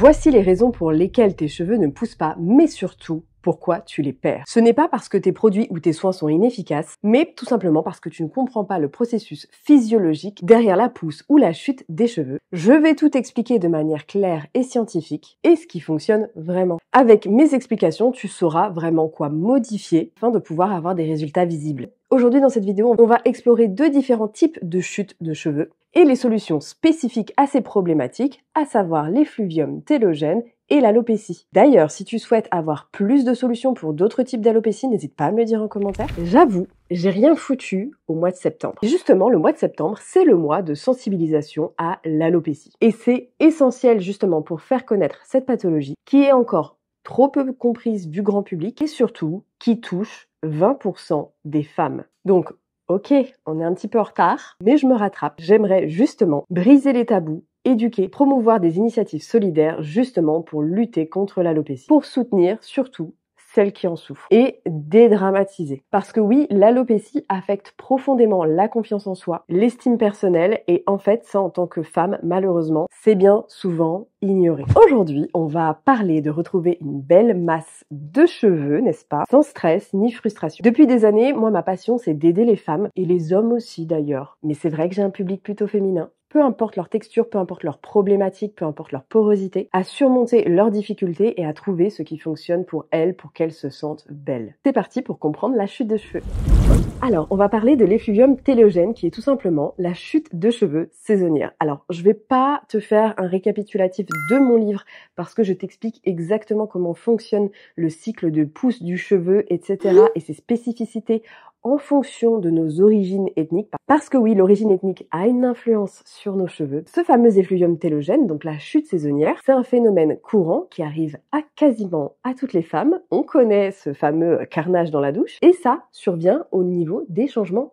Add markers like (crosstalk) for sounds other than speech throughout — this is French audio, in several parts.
Voici les raisons pour lesquelles tes cheveux ne poussent pas, mais surtout pourquoi tu les perds. Ce n'est pas parce que tes produits ou tes soins sont inefficaces, mais tout simplement parce que tu ne comprends pas le processus physiologique derrière la pousse ou la chute des cheveux. Je vais tout expliquer de manière claire et scientifique et ce qui fonctionne vraiment. Avec mes explications, tu sauras vraiment quoi modifier afin de pouvoir avoir des résultats visibles. Aujourd'hui dans cette vidéo, on va explorer deux différents types de chutes de cheveux et les solutions spécifiques à ces problématiques, à savoir les télogène et l'alopécie. D'ailleurs, si tu souhaites avoir plus de solutions pour d'autres types d'alopécie, n'hésite pas à me le dire en commentaire. J'avoue, j'ai rien foutu au mois de septembre. Justement, le mois de septembre, c'est le mois de sensibilisation à l'alopécie. Et c'est essentiel justement pour faire connaître cette pathologie qui est encore trop peu comprise du grand public et surtout qui touche 20% des femmes. Donc Ok, on est un petit peu en retard, mais je me rattrape. J'aimerais justement briser les tabous éduquer, promouvoir des initiatives solidaires justement pour lutter contre l'alopécie, pour soutenir surtout celle qui en souffre et dédramatiser. Parce que oui, l'alopécie affecte profondément la confiance en soi, l'estime personnelle et en fait ça en tant que femme malheureusement c'est bien souvent ignoré. Aujourd'hui on va parler de retrouver une belle masse de cheveux, n'est-ce pas, sans stress ni frustration. Depuis des années, moi ma passion c'est d'aider les femmes et les hommes aussi d'ailleurs. Mais c'est vrai que j'ai un public plutôt féminin peu importe leur texture, peu importe leur problématique, peu importe leur porosité, à surmonter leurs difficultés et à trouver ce qui fonctionne pour elles pour qu'elles se sentent belles. C'est parti pour comprendre la chute de cheveux. Alors, on va parler de l'effluvium téléogène qui est tout simplement la chute de cheveux saisonnière. Alors, je vais pas te faire un récapitulatif de mon livre parce que je t'explique exactement comment fonctionne le cycle de pousse du cheveu, etc. et ses spécificités en fonction de nos origines ethniques, parce que oui, l'origine ethnique a une influence sur nos cheveux. Ce fameux effluvium télogène, donc la chute saisonnière, c'est un phénomène courant qui arrive à quasiment à toutes les femmes. On connaît ce fameux carnage dans la douche, et ça survient au niveau des changements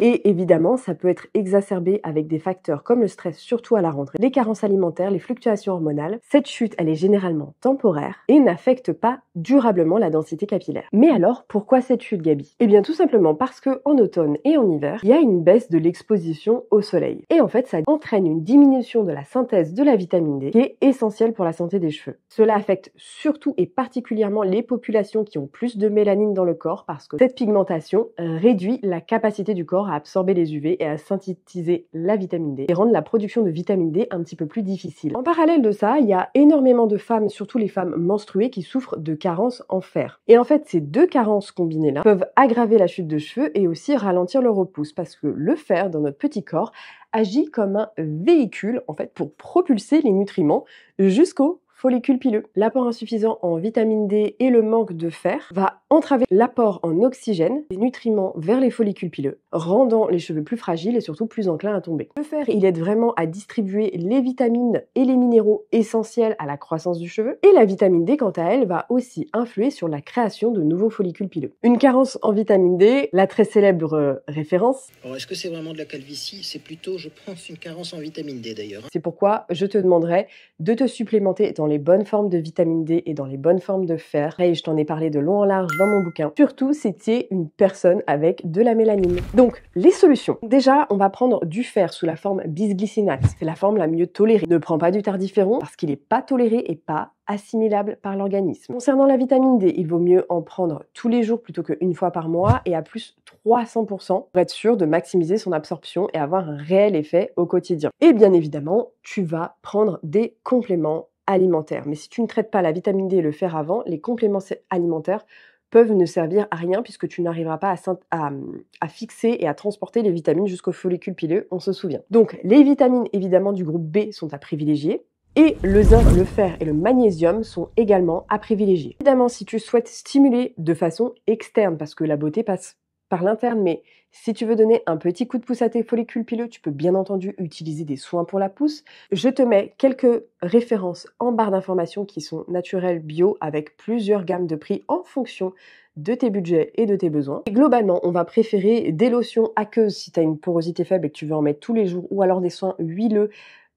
et évidemment, ça peut être exacerbé avec des facteurs comme le stress, surtout à la rentrée, les carences alimentaires, les fluctuations hormonales. Cette chute, elle est généralement temporaire et n'affecte pas durablement la densité capillaire. Mais alors, pourquoi cette chute, Gabi Eh bien, tout simplement parce que en automne et en hiver, il y a une baisse de l'exposition au soleil. Et en fait, ça entraîne une diminution de la synthèse de la vitamine D, qui est essentielle pour la santé des cheveux. Cela affecte surtout et particulièrement les populations qui ont plus de mélanine dans le corps, parce que cette pigmentation réduit la capacité du corps à absorber les UV et à synthétiser la vitamine D et rendre la production de vitamine D un petit peu plus difficile. En parallèle de ça, il y a énormément de femmes, surtout les femmes menstruées, qui souffrent de carences en fer. Et en fait, ces deux carences combinées là peuvent aggraver la chute de cheveux et aussi ralentir le repousse parce que le fer dans notre petit corps agit comme un véhicule en fait pour propulser les nutriments jusqu'au follicules pileux. L'apport insuffisant en vitamine D et le manque de fer va entraver l'apport en oxygène des nutriments vers les follicules pileux, rendant les cheveux plus fragiles et surtout plus enclins à tomber. Le fer, il aide vraiment à distribuer les vitamines et les minéraux essentiels à la croissance du cheveu, et la vitamine D, quant à elle, va aussi influer sur la création de nouveaux follicules pileux. Une carence en vitamine D, la très célèbre euh, référence. est-ce que c'est vraiment de la calvitie C'est plutôt, je pense, une carence en vitamine D d'ailleurs. Hein. C'est pourquoi je te demanderai de te supplémenter dans les les bonnes formes de vitamine D et dans les bonnes formes de fer. Et je t'en ai parlé de long en large dans mon bouquin. Surtout si tu es une personne avec de la mélanine. Donc, les solutions. Déjà, on va prendre du fer sous la forme bisglycinate. C'est la forme la mieux tolérée. Ne prends pas du tardiféron parce qu'il n'est pas toléré et pas assimilable par l'organisme. Concernant la vitamine D, il vaut mieux en prendre tous les jours plutôt qu'une fois par mois et à plus 300% pour être sûr de maximiser son absorption et avoir un réel effet au quotidien. Et bien évidemment, tu vas prendre des compléments alimentaire. Mais si tu ne traites pas la vitamine D et le fer avant, les compléments alimentaires peuvent ne servir à rien puisque tu n'arriveras pas hum, à, fixer et à transporter les vitamines jusqu'aux follicules pileux, on se souvient. Donc les vitamines évidemment du groupe B sont à privilégier. Et le zinc, le fer et le magnésium sont également à privilégier. Évidemment, si tu souhaites stimuler de façon externe, parce que la beauté passe par l'interne, mais si tu veux donner un petit coup de pouce à tes follicules pileux, tu peux bien entendu utiliser des soins pour la pousse. Je te mets quelques références en barre d'informations qui sont naturelles bio avec plusieurs gammes de prix en fonction de tes budgets et de tes besoins. Et globalement, on va préférer des lotions aqueuses si tu as une porosité faible et que tu veux en mettre tous les jours ou alors des soins huileux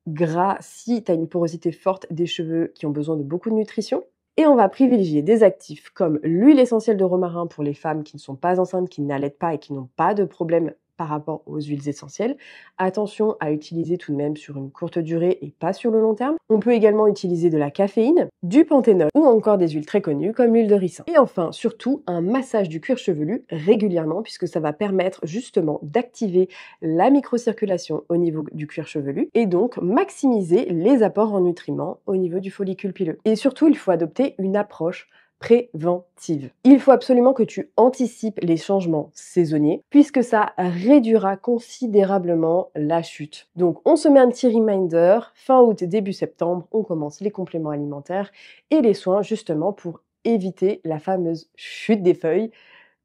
gras si tu as une porosité forte des cheveux qui ont besoin de beaucoup de nutrition. Et on va privilégier des actifs comme l'huile essentielle de romarin pour les femmes qui ne sont pas enceintes, qui n'allaitent pas et qui n'ont pas de problème par rapport aux huiles essentielles. Attention à utiliser tout de même sur une courte durée et pas sur le long terme. On peut également utiliser de la caféine, du panthénol ou encore des huiles très connues comme l'huile de ricin. Et enfin, surtout, un massage du cuir chevelu régulièrement puisque ça va permettre justement d'activer la microcirculation au niveau du cuir chevelu et donc maximiser les apports en nutriments au niveau du follicule pileux. Et surtout, il faut adopter une approche préventive. Il faut absolument que tu anticipes les changements saisonniers puisque ça réduira considérablement la chute. Donc on se met un petit reminder, fin août, début septembre, on commence les compléments alimentaires et les soins justement pour éviter la fameuse chute des feuilles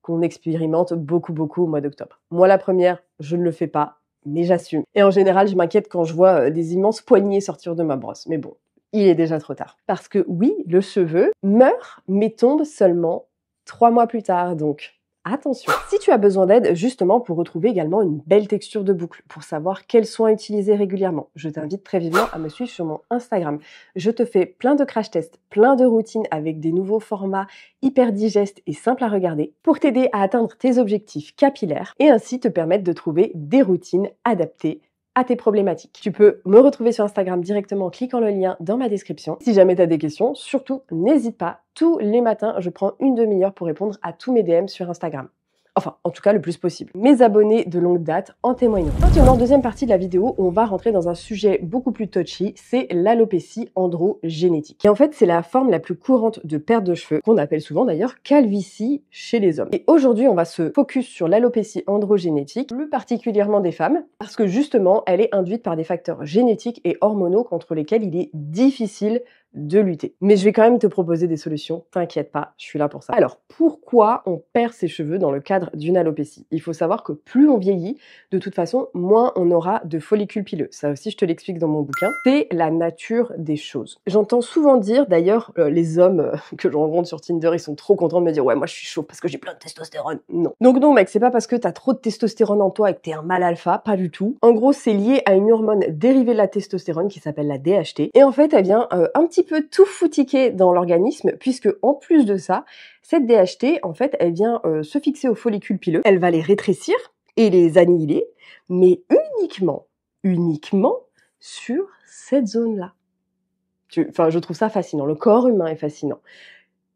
qu'on expérimente beaucoup beaucoup au mois d'octobre. Moi la première, je ne le fais pas, mais j'assume. Et en général, je m'inquiète quand je vois euh, des immenses poignées sortir de ma brosse. Mais bon, il est déjà trop tard. Parce que oui, le cheveu meurt, mais tombe seulement trois mois plus tard. Donc, attention. Ah. Si tu as besoin d'aide justement pour retrouver également une belle texture de boucle, pour savoir quels soins utiliser régulièrement, je t'invite très vivement à me suivre sur mon Instagram. Je te fais plein de crash tests, plein de routines avec des nouveaux formats hyper digestes et simples à regarder pour t'aider à atteindre tes objectifs capillaires et ainsi te permettre de trouver des routines adaptées à tes problématiques. Tu peux me retrouver sur Instagram directement en cliquant le lien dans ma description. Si jamais tu as des questions, surtout n'hésite pas. Tous les matins, je prends une demi-heure pour répondre à tous mes DM sur Instagram. Enfin, en tout cas, le plus possible. Mes abonnés de longue date en témoignent. Maintenant, en deuxième partie de la vidéo, on va rentrer dans un sujet beaucoup plus touchy, c'est l'alopécie androgénétique. Et en fait, c'est la forme la plus courante de perte de cheveux, qu'on appelle souvent d'ailleurs calvitie chez les hommes. Et aujourd'hui, on va se focus sur l'alopécie androgénétique, plus particulièrement des femmes, parce que justement, elle est induite par des facteurs génétiques et hormonaux contre lesquels il est difficile de lutter. Mais je vais quand même te proposer des solutions, t'inquiète pas, je suis là pour ça. Alors, pourquoi on perd ses cheveux dans le cadre d'une alopécie Il faut savoir que plus on vieillit, de toute façon, moins on aura de follicules pileux. Ça aussi, je te l'explique dans mon bouquin. C'est la nature des choses. J'entends souvent dire, d'ailleurs, euh, les hommes euh, que je rencontre sur Tinder, ils sont trop contents de me dire « Ouais, moi je suis chaud parce que j'ai plein de testostérone ». Non. Donc non, mec, c'est pas parce que t'as trop de testostérone en toi et que t'es un mal alpha, pas du tout. En gros, c'est lié à une hormone dérivée de la testostérone qui s'appelle la DHT. Et en fait, elle eh vient euh, un petit peut tout foutiquer dans l'organisme puisque en plus de ça, cette DHT, en fait, elle vient euh, se fixer aux follicules pileux, elle va les rétrécir et les annihiler, mais uniquement, uniquement sur cette zone-là. Enfin, je trouve ça fascinant. Le corps humain est fascinant.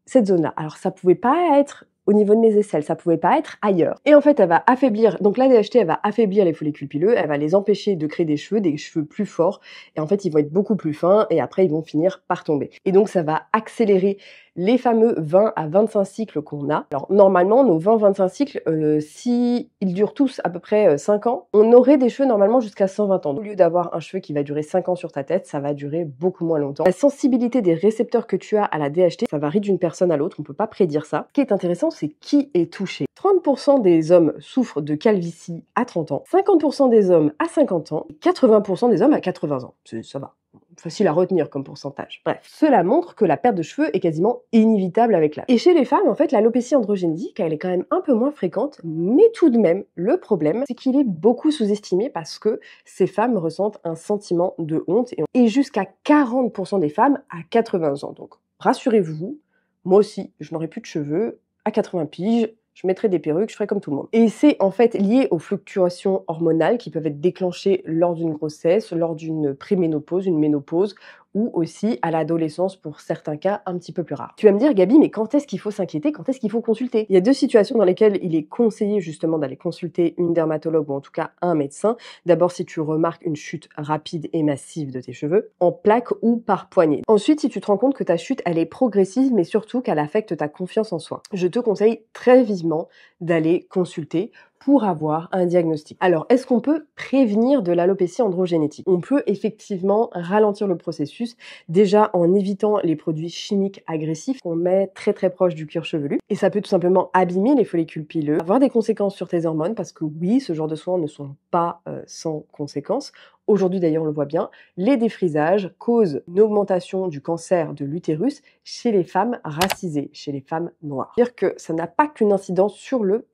Cette zone-là. Alors, ça pouvait pas être au niveau de mes aisselles, ça pouvait pas être ailleurs. Et en fait, elle va affaiblir, donc la DHT, elle va affaiblir les follicules pileux, elle va les empêcher de créer des cheveux, des cheveux plus forts, et en fait, ils vont être beaucoup plus fins, et après, ils vont finir par tomber. Et donc, ça va accélérer les fameux 20 à 25 cycles qu'on a. Alors normalement, nos 20-25 cycles, euh, si ils durent tous à peu près 5 euh, ans, on aurait des cheveux normalement jusqu'à 120 ans. Au lieu d'avoir un cheveu qui va durer 5 ans sur ta tête, ça va durer beaucoup moins longtemps. La sensibilité des récepteurs que tu as à la DHT, ça varie d'une personne à l'autre, on peut pas prédire ça. Ce qui est intéressant, c'est qui est touché. 30% des hommes souffrent de calvitie à 30 ans, 50% des hommes à 50 ans, 80% des hommes à 80 ans. Ça va facile à retenir comme pourcentage. Bref, cela montre que la perte de cheveux est quasiment inévitable avec l'âge. Et chez les femmes, en fait, l'alopécie androgénique, elle est quand même un peu moins fréquente, mais tout de même, le problème, c'est qu'il est beaucoup sous-estimé parce que ces femmes ressentent un sentiment de honte et jusqu'à 40% des femmes à 80 ans. Donc, rassurez-vous, moi aussi, je n'aurai plus de cheveux à 80 piges, je mettrais des perruques, je ferai comme tout le monde. Et c'est en fait lié aux fluctuations hormonales qui peuvent être déclenchées lors d'une grossesse, lors d'une préménopause, une ménopause ou aussi à l'adolescence pour certains cas un petit peu plus rares. Tu vas me dire, Gabi, mais quand est-ce qu'il faut s'inquiéter Quand est-ce qu'il faut consulter Il y a deux situations dans lesquelles il est conseillé justement d'aller consulter une dermatologue ou en tout cas un médecin. D'abord, si tu remarques une chute rapide et massive de tes cheveux, en plaques ou par poignée. Ensuite, si tu te rends compte que ta chute, elle est progressive, mais surtout qu'elle affecte ta confiance en soi. Je te conseille très vivement d'aller consulter pour avoir un diagnostic. Alors, est-ce qu'on peut prévenir de l'alopécie androgénétique On peut effectivement ralentir le processus déjà en évitant les produits chimiques agressifs qu'on met très très proche du cuir chevelu et ça peut tout simplement abîmer les follicules pileux, avoir des conséquences sur tes hormones parce que oui, ce genre de soins ne sont pas euh, sans conséquences. Aujourd'hui d'ailleurs, on le voit bien, les défrisages causent une augmentation du cancer de l'utérus chez les femmes racisées, chez les femmes noires. C'est-à-dire que ça n'a pas qu'une incidence sur le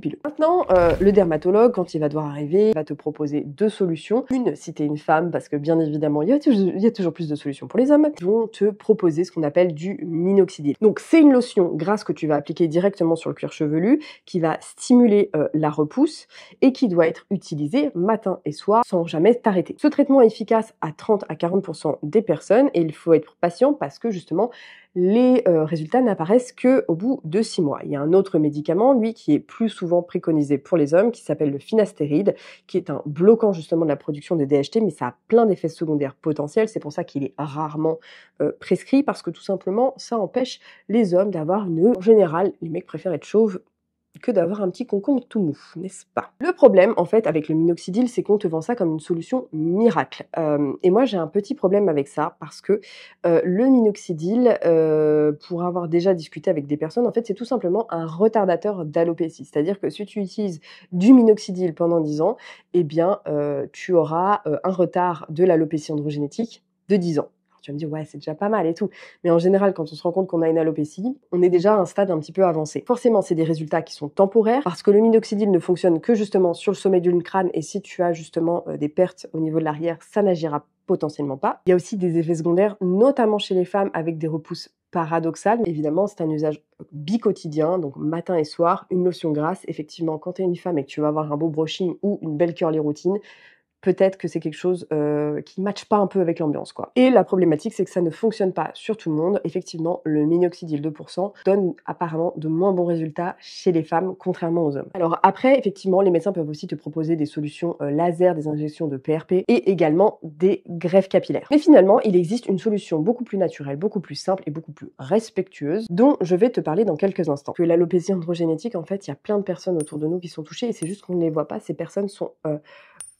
pileux. Maintenant, euh, le dermatologue, quand il va devoir arriver, va te proposer deux solutions. Une, si t'es une femme, parce que bien évidemment, il y, a toujours, plus de solutions pour les hommes, ils vont te proposer ce qu'on appelle du minoxidil. Donc, c'est une lotion grasse que tu vas appliquer directement sur le cuir chevelu, qui va stimuler euh, la repousse et qui doit être utilisée matin et soir sans jamais t'arrêter. Ce traitement est efficace à 30 à 40% des personnes et il faut être patient parce que justement, les euh, résultats n'apparaissent que au bout de six mois. Il y a un autre médicament, lui, qui est plus souvent préconisé pour les hommes, qui s'appelle le finastéride, qui est un bloquant justement de la production de DHT, mais ça a plein d'effets secondaires potentiels. C'est pour ça qu'il est rarement euh, prescrit parce que tout simplement, ça empêche les hommes d'avoir une. En général, les mecs préfèrent être chauves que d'avoir un petit concombre tout mou, n'est-ce pas Le problème, en fait, avec le minoxidil, c'est qu'on te vend ça comme une solution miracle. Euh, et moi, j'ai un petit problème avec ça parce que euh, le minoxidil, euh, pour avoir déjà discuté avec des personnes, en fait, c'est tout simplement un retardateur d'alopécie. C'est-à-dire que si tu utilises du minoxidil pendant 10 ans, eh bien, tu auras un retard de l'alopécie androgénétique de 10 ans tu vas me dire, ouais, c'est déjà pas mal et tout. Mais en général, quand on se rend compte qu'on a une alopécie, on est déjà à un stade un petit peu avancé. Forcément, c'est des résultats qui sont temporaires parce que le minoxidil ne fonctionne que justement sur le sommet du crâne et si tu as justement euh, des pertes au niveau de l'arrière, ça n'agira potentiellement pas. Il y a aussi des effets secondaires, notamment chez les femmes avec des repousses paradoxales. Évidemment, c'est un usage bicotidien, donc matin et soir, une lotion grasse. Effectivement, quand tu es une femme et que tu vas avoir un beau brushing ou une belle curly routine, peut-être que c'est quelque chose euh, qui ne matche pas un peu avec l'ambiance. quoi. Et la problématique, c'est que ça ne fonctionne pas sur tout le monde. Effectivement, le minoxidil 2% donne apparemment de moins bons résultats chez les femmes, contrairement aux hommes. Alors après, effectivement, les médecins peuvent aussi te proposer des solutions euh, laser, des injections de PRP et également des greffes capillaires. Mais finalement, il existe une solution beaucoup plus naturelle, beaucoup plus simple et beaucoup plus respectueuse, dont je vais te parler dans quelques instants. Que l'alopécie androgénétique, en fait, il y a plein de personnes autour de nous qui sont touchées et c'est juste qu'on ne les voit pas. Ces personnes sont... Euh,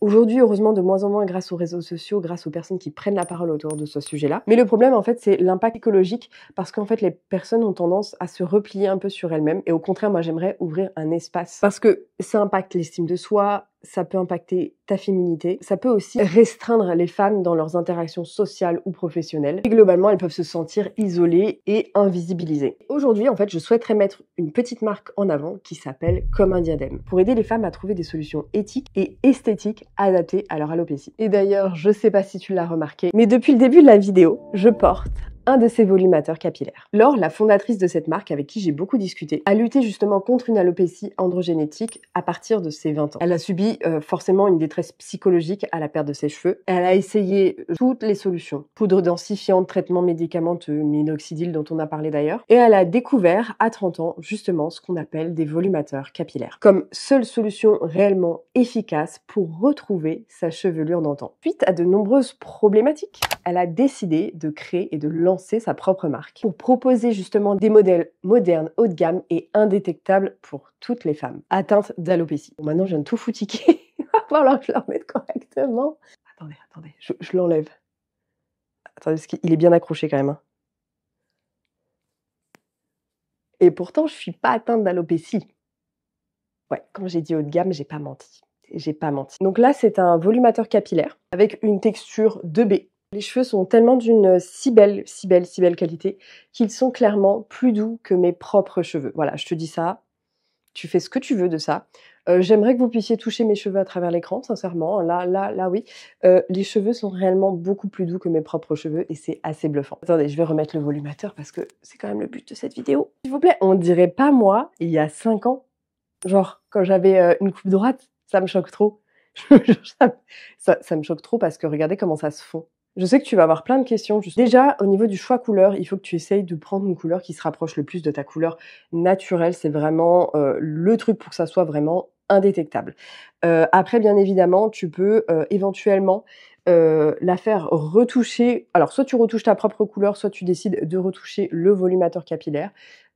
Aujourd'hui, heureusement, de moins en moins grâce aux réseaux sociaux, grâce aux personnes qui prennent la parole autour de ce sujet-là. Mais le problème, en fait, c'est l'impact écologique parce qu'en fait, les personnes ont tendance à se replier un peu sur elles-mêmes. Et au contraire, moi, j'aimerais ouvrir un espace parce que ça impacte l'estime de soi, ça peut impacter ta féminité, ça peut aussi restreindre les femmes dans leurs interactions sociales ou professionnelles. Et globalement, elles peuvent se sentir isolées et invisibilisées. Aujourd'hui, en fait, je souhaiterais mettre une petite marque en avant qui s'appelle Comme un diadème, pour aider les femmes à trouver des solutions éthiques et esthétiques adaptées à leur alopécie. Et d'ailleurs, je sais pas si tu l'as remarqué, mais depuis le début de la vidéo, je porte un de ses volumateurs capillaires. Laure, la fondatrice de cette marque avec qui j'ai beaucoup discuté, a lutté justement contre une alopécie androgénétique à partir de ses 20 ans. Elle a subi euh, forcément une détresse psychologique à la perte de ses cheveux. Elle a essayé euh, toutes les solutions, poudre densifiante, traitement médicamenteux, minoxidil dont on a parlé d'ailleurs, et elle a découvert à 30 ans justement ce qu'on appelle des volumateurs capillaires comme seule solution réellement efficace pour retrouver sa chevelure d'antan. Suite à de nombreuses problématiques, elle a décidé de créer et de lancer sa propre marque pour proposer justement des modèles modernes, haut de gamme et indétectables pour toutes les femmes atteintes d'alopécie. Bon, maintenant, je viens de tout foutiquer. (laughs) Il va je le remette correctement. Attendez, attendez, je, l'enlève. Attendez, parce qu'il est bien accroché quand même. Hein. Et pourtant, je suis pas atteinte d'alopécie. Ouais, quand j'ai dit haut de gamme, j'ai pas menti. J'ai pas menti. Donc là, c'est un volumateur capillaire avec une texture 2B les cheveux sont tellement d'une si belle, si belle, si belle qualité qu'ils sont clairement plus doux que mes propres cheveux. Voilà, je te dis ça. Tu fais ce que tu veux de ça. Euh, j'aimerais que vous puissiez toucher mes cheveux à travers l'écran, sincèrement. Là, là, là, oui. Euh, les cheveux sont réellement beaucoup plus doux que mes propres cheveux et c'est assez bluffant. Attendez, je vais remettre le volumateur parce que c'est quand même le but de cette vidéo. S'il vous plaît, on dirait pas moi, il y a cinq ans, genre quand j'avais euh, une coupe droite, ça me choque trop. (laughs) ça, ça me choque trop parce que regardez comment ça se fond. Je sais que tu vas avoir plein de questions. Déjà, au niveau du choix couleur, il faut que tu essayes de prendre une couleur qui se rapproche le plus de ta couleur naturelle. C'est vraiment euh, le truc pour que ça soit vraiment indétectable. Euh, après, bien évidemment, tu peux euh, éventuellement la faire retoucher. Alors, soit tu retouches ta propre couleur, soit tu décides de retoucher le volumateur capillaire.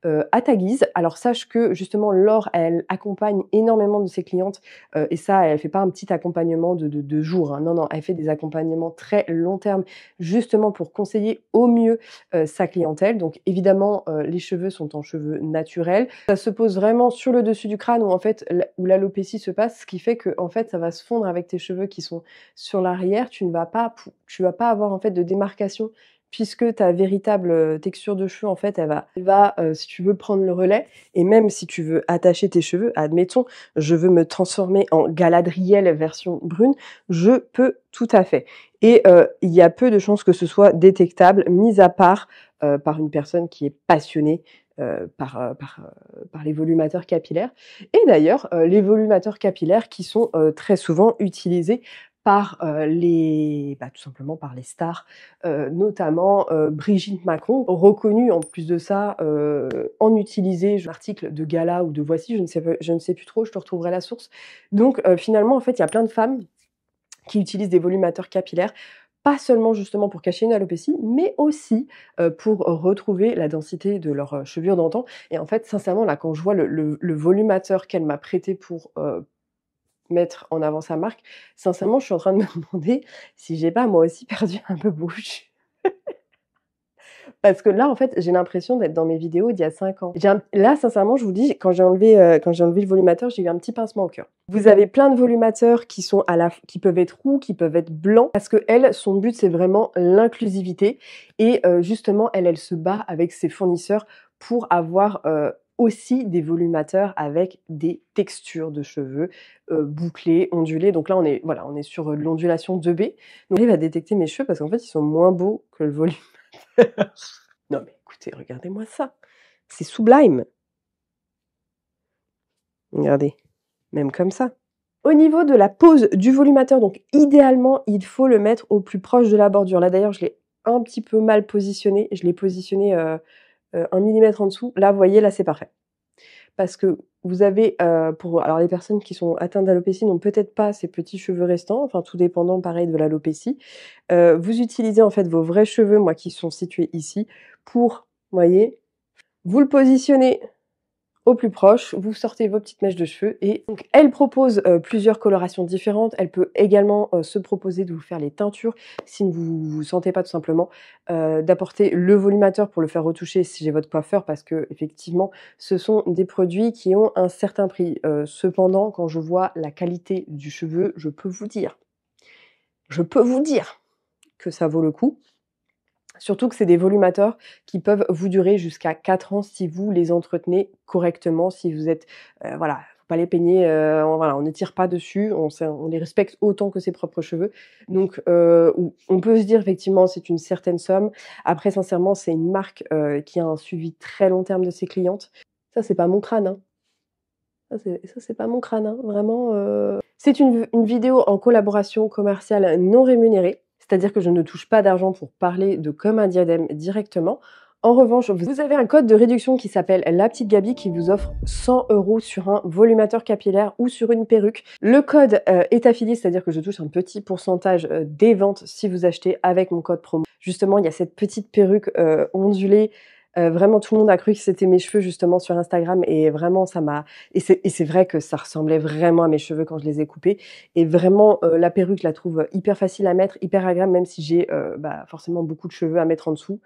Euh, à ta guise. Alors sache que justement Laure, elle accompagne énormément de ses clientes euh, et ça, elle fait pas un petit accompagnement de jour. de hein. jours. Non, non, elle fait des accompagnements très long terme justement pour conseiller au mieux euh, sa clientèle. Donc évidemment, les cheveux sont en cheveux naturels. Ça se pose vraiment sur le dessus du crâne où en fait où l'alopécie se passe, ce qui fait que en fait ça va se fondre avec tes cheveux qui sont sur l'arrière. Tu ne vas pas, tu vas pas avoir en fait de démarcation puisque ta véritable euh, texture de cheveux, en fait, elle va, va euh, si tu veux, prendre le relais. Et même si tu veux attacher tes cheveux, admettons, je veux me transformer en Galadriel version brune, je peux tout à fait. Et euh, il y a peu de chances que ce soit détectable, mis à part par une personne qui est passionnée par, les volumateurs capillaires. Et d'ailleurs, les volumateurs capillaires qui sont très souvent utilisés par euh, les, bah, tout simplement par les stars, euh, notamment euh, Brigitte Macron, reconnue en plus de ça en utiliser l'article de Gala ou de Voici, je ne sais, je ne sais plus trop, je te retrouverai la source. Donc finalement, en fait, il y a plein de femmes qui utilisent des volumateurs capillaires pas seulement justement pour cacher une alopécie, mais aussi pour retrouver la densité de leur chevelure d'antan. Et en fait, sincèrement, là, quand je vois le, volumateur qu'elle m'a prêté pour, mettre en avant sa marque. Sincèrement, je suis en train de (laughs) me demander si j'ai pas moi aussi perdu un peu bouche. (laughs) Parce que là, en fait, j'ai l'impression d'être dans mes vidéos d'il y a 5 ans. Là, sincèrement, je vous dis, quand j'ai enlevé, euh, quand j'ai enlevé le volumateur, j'ai eu un petit pincement au cœur. Vous avez plein de volumateurs qui sont à la, qui peuvent être roux, qui peuvent être blancs, parce que elle, son but, c'est vraiment l'inclusivité. Et euh, justement, elle, elle se bat avec ses fournisseurs pour avoir euh, aussi des volumateurs avec des textures de cheveux euh, bouclés, ondulés. Donc là, on est, voilà, on est sur euh, l'ondulation 2B. Donc, il va détecter mes cheveux parce qu'en fait, ils sont moins beaux que le volume. (laughs) non, mais écoutez, regardez-moi ça. C'est sublime. Regardez, même comme ça. Au niveau de la pose du volumateur, donc idéalement, il faut le mettre au plus proche de la bordure. Là, d'ailleurs, je l'ai un petit peu mal positionné. Je l'ai positionné... Euh, euh, un millimètre en dessous, là, vous voyez, là, c'est parfait. Parce que vous avez, euh, pour, alors les personnes qui sont atteintes d'alopécie n'ont peut-être pas ces petits cheveux restants, enfin tout dépendant pareil de l'alopécie. Euh, vous utilisez en fait vos vrais cheveux, moi qui sont situés ici, pour, voyez, vous le positionnez au plus proche, vous sortez vos petites mèches de cheveux et donc elle propose euh, plusieurs colorations différentes. Elle peut également euh, se proposer de vous faire les teintures si vous ne vous sentez pas tout simplement euh, d'apporter le volumateur pour le faire retoucher si j'ai votre coiffeur parce que effectivement ce sont des produits qui ont un certain prix. cependant, quand je vois la qualité du cheveu, je peux vous dire, je peux vous dire que ça vaut le coup. Surtout que c'est des volumateurs qui peuvent vous durer jusqu'à 4 ans si vous les entretenez correctement, si vous êtes, euh, voilà, faut pas les peigner, euh, on, voilà, on ne tire pas dessus, on, les respecte autant que ses propres cheveux. Donc, euh, on peut se dire effectivement c'est une certaine somme. Après, sincèrement, c'est une marque qui a un suivi très long terme de ses clientes. Ça, c'est pas mon crâne. Hein. Ça, c'est pas mon crâne, hein. vraiment. C'est une vidéo en collaboration commerciale non rémunérée c'est-à-dire que je ne touche pas d'argent pour parler de comme un diadème directement. En revanche, vous avez un code de réduction qui s'appelle La Petite Gabi qui vous offre 100 euros sur un volumateur capillaire ou sur une perruque. Le code euh, est affilié, c'est-à-dire que je touche un petit pourcentage euh, des ventes si vous achetez avec mon code promo. Justement, il y a cette petite perruque euh, ondulée euh, vraiment, tout le monde a cru que c'était mes cheveux justement sur Instagram et vraiment, ça m'a. Et c'est vrai que ça ressemblait vraiment à mes cheveux quand je les ai coupés. Et vraiment, euh, la perruque, la trouve euh, hyper facile à mettre, hyper agréable, même si j'ai bah, forcément beaucoup de cheveux à mettre en dessous.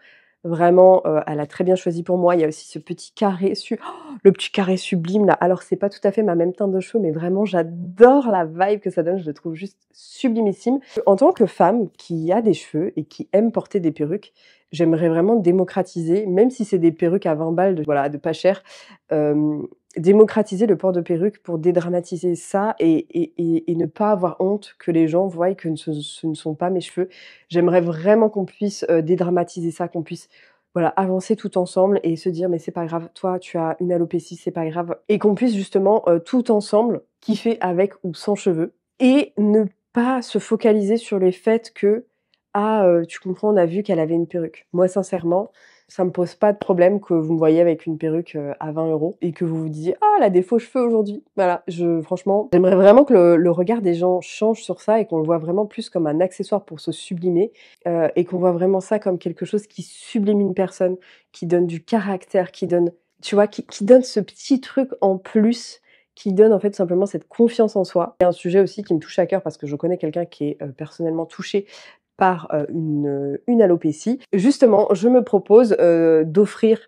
Vraiment, euh, elle a très bien choisi pour moi. Il y a aussi ce petit carré, su... Oh, le petit carré sublime là. Alors, c'est pas tout à fait ma même teinte de cheveux, mais vraiment, j'adore la vibe que ça donne. Je le trouve juste sublimissime. En tant que femme qui a des cheveux et qui aime porter des perruques, j'aimerais vraiment démocratiser, même si c'est des perruques à 20 balles, de, voilà, de pas cher, euh, démocratiser le port de perruque pour dédramatiser ça et, et, ne pas avoir honte que les gens voient que ce, ne sont pas mes cheveux. J'aimerais vraiment qu'on puisse euh, dédramatiser ça, qu'on puisse voilà, avancer tout ensemble et se dire mais c'est pas grave, toi tu as une alopécie, c'est pas grave et qu'on puisse justement euh, tout ensemble kiffer avec ou sans cheveux et ne pas se focaliser sur les faits que ah euh, tu comprends, on a vu qu'elle avait une perruque. Moi sincèrement, ça me pose pas de problème que vous me voyez avec une perruque euh, à 20 euros et que vous vous disiez ah la défaut cheveux aujourd'hui. Voilà, je franchement, j'aimerais vraiment que le, regard des gens change sur ça et qu'on le voit vraiment plus comme un accessoire pour se sublimer euh, et qu'on voit vraiment ça comme quelque chose qui sublime une personne, qui donne du caractère, qui donne, tu vois, qui, qui donne ce petit truc en plus qui donne en fait simplement cette confiance en soi. C'est un sujet aussi qui me touche à cœur parce que je connais quelqu'un qui est euh, personnellement touché par euh, une, euh, une, alopécie. Justement, je me propose euh, d'offrir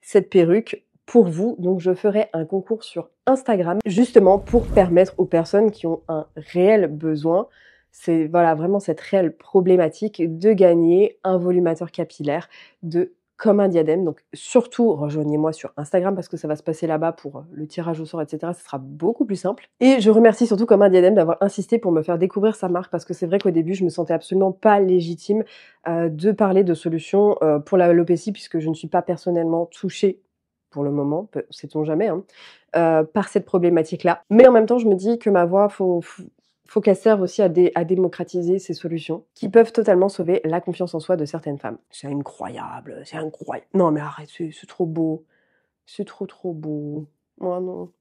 cette perruque pour vous. Donc, je ferai un concours sur Instagram, justement pour permettre aux personnes qui ont un réel besoin, c'est voilà vraiment cette réelle problématique de gagner un volumateur capillaire de comme un diadème. Donc surtout, rejoignez-moi sur Instagram parce que ça va se passer là-bas pour euh, le tirage au sort, etc. Ce sera beaucoup plus simple. Et je remercie surtout comme un diadème d'avoir insisté pour me faire découvrir sa marque parce que c'est vrai qu'au début, je me sentais absolument pas légitime euh, de parler de solutions euh, pour pour l'alopécie puisque je ne suis pas personnellement touchée pour le moment, sait-on jamais, hein, par cette problématique-là. Mais en même temps, je me dis que ma voix, faut faut qu'elles servent aussi à, démocratiser ces solutions qui peuvent totalement sauver la confiance en soi de certaines femmes. C'est incroyable, c'est incroyable. Non mais arrête, c'est trop beau. C'est trop trop beau. Moi non.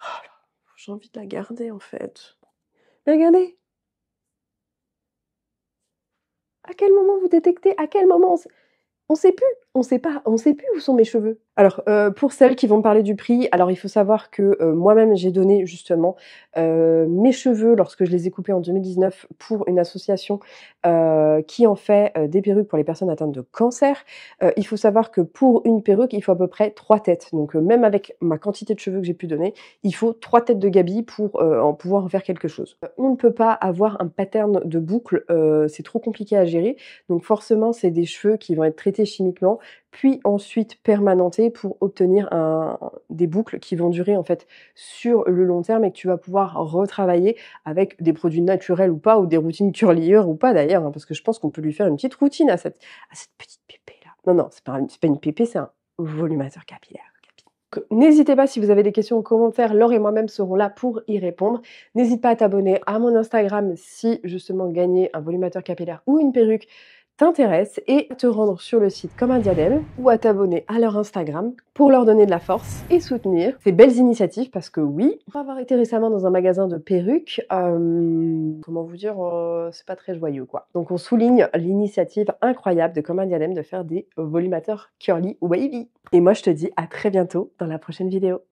Oh j'ai envie de la garder en fait. Regardez. À quel moment vous détectez À quel moment on ne on sait plus on sait pas, on sait plus où sont mes cheveux. Alors euh, pour celles qui vont parler du prix, alors il faut savoir que euh, moi-même j'ai donné justement euh, mes cheveux lorsque je les ai coupés en 2019 pour une association qui en fait des perruques pour les personnes atteintes de cancer. il faut savoir que pour une perruque, il faut à peu près trois têtes. Donc même avec ma quantité de cheveux que j'ai pu donner, il faut trois têtes de Gabi pour en pouvoir en faire quelque chose. On ne peut pas avoir un pattern de boucle, c'est trop compliqué à gérer. Donc forcément, c'est des cheveux qui vont être traités chimiquement puis ensuite permanenter pour obtenir des boucles qui vont durer en fait sur le long terme et que tu vas pouvoir retravailler avec des produits naturels ou pas, ou des routines curlières ou pas d'ailleurs, hein, parce que je pense qu'on peut lui faire une petite routine à cette, petite pépée là. Non, non, c'est pas, pas une pépée, c'est un volumateur capillaire. N'hésitez pas si vous avez des questions en commentaire, Laure et moi-même serons là pour y répondre. N'hésite pas à t'abonner à mon Instagram si justement gagner un volumateur capillaire ou une perruque s'intéresse et te rendre sur le site comme un diadème ou à t'abonner à leur Instagram pour leur donner de la force et soutenir ces belles initiatives parce que oui, pour avoir été récemment dans un magasin de perruques, euh, comment vous dire, euh, c'est pas très joyeux quoi. Donc on souligne l'initiative incroyable de comme un diadème de faire des volumateurs curly wavy. Et moi je te dis à très bientôt dans la prochaine vidéo.